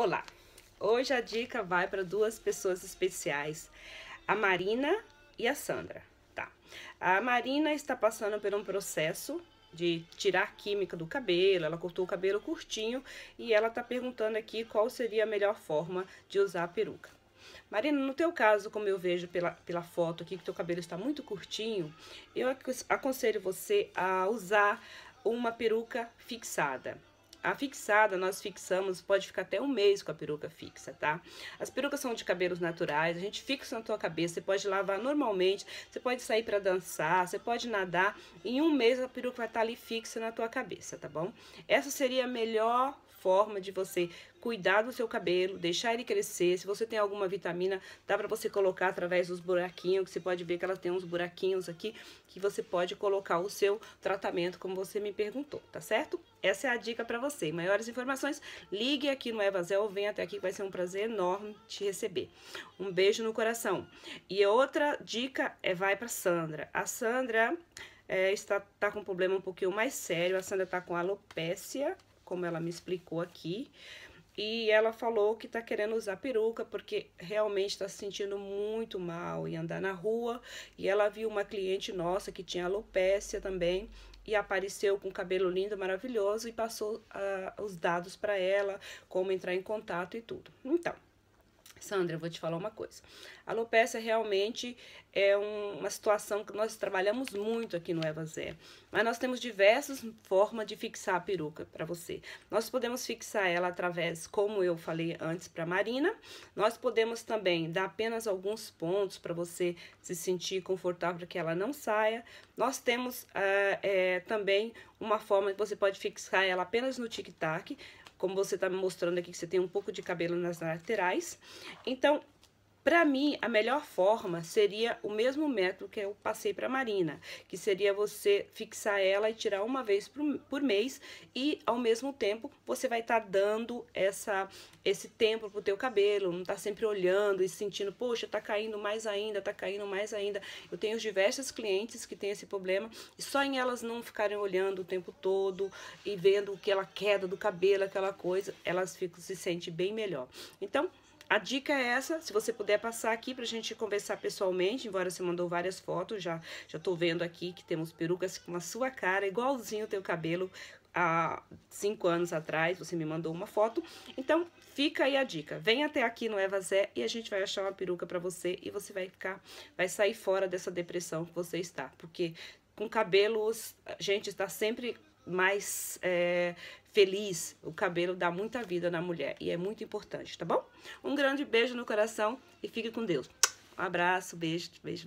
Olá! Hoje a dica vai para duas pessoas especiais, a Marina e a Sandra, tá? A Marina está passando por um processo de tirar química do cabelo, ela cortou o cabelo curtinho e ela está perguntando aqui qual seria a melhor forma de usar a peruca. Marina, no teu caso, como eu vejo pela, pela foto aqui, que teu cabelo está muito curtinho, eu aconselho você a usar uma peruca fixada. A fixada, nós fixamos, pode ficar até um mês com a peruca fixa, tá? As perucas são de cabelos naturais, a gente fixa na tua cabeça, você pode lavar normalmente, você pode sair para dançar, você pode nadar. Em um mês a peruca vai estar tá ali fixa na tua cabeça, tá bom? Essa seria a melhor forma de você cuidar do seu cabelo, deixar ele crescer. Se você tem alguma vitamina, dá para você colocar através dos buraquinhos, que você pode ver que ela tem uns buraquinhos aqui, que você pode colocar o seu tratamento, como você me perguntou, tá certo? Essa é a dica para você. Maiores informações, ligue aqui no Evazel ou venha até aqui, vai ser um prazer enorme te receber. Um beijo no coração. E outra dica é vai para Sandra. A Sandra é, está tá com um problema um pouquinho mais sério. A Sandra está com alopécia, como ela me explicou aqui. E ela falou que tá querendo usar peruca porque realmente está se sentindo muito mal e andar na rua. E ela viu uma cliente nossa que tinha alopécia também e apareceu com cabelo lindo, maravilhoso e passou uh, os dados para ela, como entrar em contato e tudo. Então, Sandra, eu vou te falar uma coisa. A alopecia realmente é um, uma situação que nós trabalhamos muito aqui no Eva Zé. Mas nós temos diversas formas de fixar a peruca para você. Nós podemos fixar ela através, como eu falei antes para Marina. Nós podemos também dar apenas alguns pontos para você se sentir confortável para que ela não saia. Nós temos é, também uma forma que você pode fixar ela apenas no tic-tac, como você tá me mostrando aqui, que você tem um pouco de cabelo nas laterais. Então, para mim, a melhor forma seria o mesmo método que eu passei para Marina, que seria você fixar ela e tirar uma vez por, por mês e, ao mesmo tempo, você vai estar tá dando essa, esse tempo pro teu cabelo, não tá sempre olhando e sentindo, poxa, tá caindo mais ainda, tá caindo mais ainda. Eu tenho diversas clientes que têm esse problema e só em elas não ficarem olhando o tempo todo e vendo aquela queda do cabelo, aquela coisa, elas ficam se sente bem melhor. Então, a dica é essa, se você puder passar aqui pra gente conversar pessoalmente, embora você mandou várias fotos, já, já tô vendo aqui que temos perucas com a sua cara, igualzinho o teu cabelo, há cinco anos atrás, você me mandou uma foto. Então, fica aí a dica. Vem até aqui no Eva Zé e a gente vai achar uma peruca para você e você vai ficar, vai sair fora dessa depressão que você está. Porque com cabelos, a gente está sempre mais é, feliz. O cabelo dá muita vida na mulher e é muito importante, tá bom? Um grande beijo no coração e fique com Deus. Um abraço, beijo, beijo. beijo.